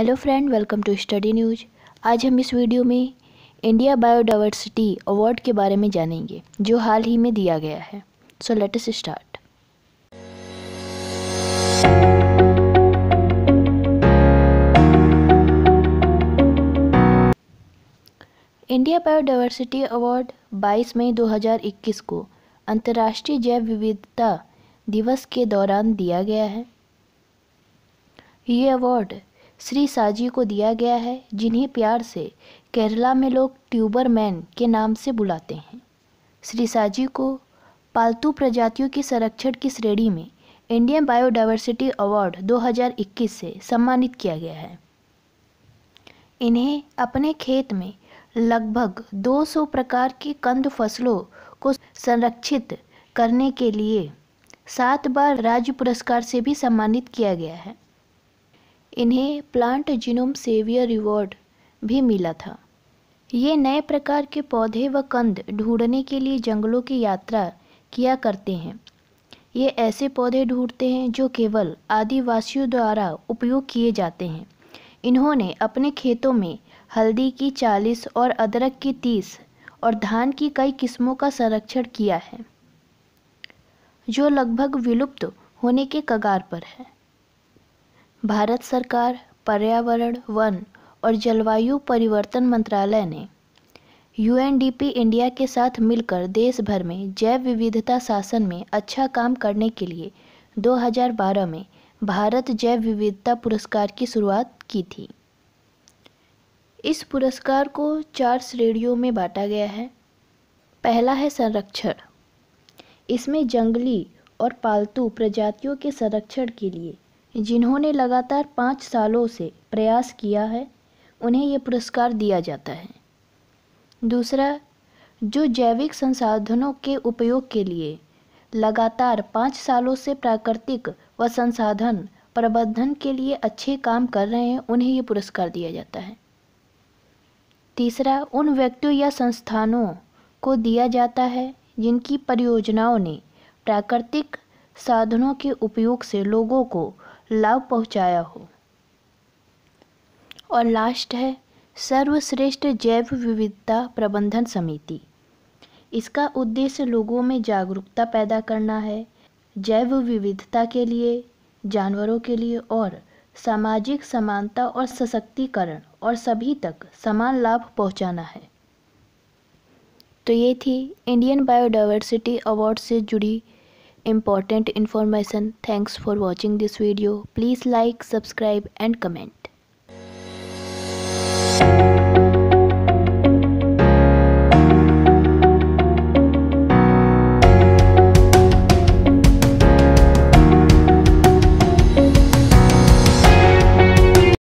Hello friend welcome to study news आज हम इस वीडियो में इंडिया बायोडाइवर्सिटी अवार्ड के बारे में जानेंगे जो हाल ही में दिया गया है so let us start India biodiversity award 22 मई 2021 को अंतर्राष्ट्रीय जैव विविधता दिवस के दौरान दिया गया है ये अवार्ड श्री साजी को दिया गया है जिन्हें प्यार से केरला में लोग ट्यूबर मैन के नाम से बुलाते हैं श्री साजी को पालतू प्रजातियों के संरक्षण की श्रेणी में इंडियन बायोडाइवर्सिटी अवार्ड 2021 से सम्मानित किया गया है इन्हें अपने खेत में लगभग 200 प्रकार की कंद फसलों को संरक्षित करने के लिए सात बार राज्य पुरस्कार से भी सम्मानित किया गया है इन्हें प्लांट जीनोम सेवियर रिवॉर्ड भी मिला था ये नए प्रकार के पौधे व कंद ढूंढने के लिए जंगलों की यात्रा किया करते हैं ये ऐसे पौधे ढूंढते हैं जो केवल आदिवासियों द्वारा उपयोग किए जाते हैं इन्होंने अपने खेतों में हल्दी की चालीस और अदरक की तीस और धान की कई किस्मों का संरक्षण किया है जो लगभग विलुप्त होने के कगार पर है भारत सरकार पर्यावरण वन और जलवायु परिवर्तन मंत्रालय ने यूएनडीपी इंडिया के साथ मिलकर देश भर में जैव विविधता शासन में अच्छा काम करने के लिए 2012 में भारत जैव विविधता पुरस्कार की शुरुआत की थी इस पुरस्कार को चार श्रेणियों में बांटा गया है पहला है संरक्षण इसमें जंगली और पालतू प्रजातियों के संरक्षण के लिए जिन्होंने लगातार पाँच सालों से प्रयास किया है उन्हें ये पुरस्कार दिया जाता है दूसरा जो जैविक संसाधनों के उपयोग के लिए लगातार पाँच सालों से प्राकृतिक व संसाधन प्रबंधन के लिए अच्छे काम कर रहे हैं उन्हें ये पुरस्कार दिया जाता है तीसरा उन व्यक्तियों या संस्थानों को दिया जाता है जिनकी परियोजनाओं ने प्राकृतिक साधनों के उपयोग से लोगों को लाभ पहुंचाया हो और लास्ट है सर्वश्रेष्ठ जैव विविधता प्रबंधन समिति इसका उद्देश्य लोगों में जागरूकता पैदा करना है जैव विविधता के लिए जानवरों के लिए और सामाजिक समानता और सशक्तिकरण और सभी तक समान लाभ पहुंचाना है तो ये थी इंडियन बायोडाइवर्सिटी अवार्ड से जुड़ी important information. Thanks for watching this video. Please like, subscribe and comment.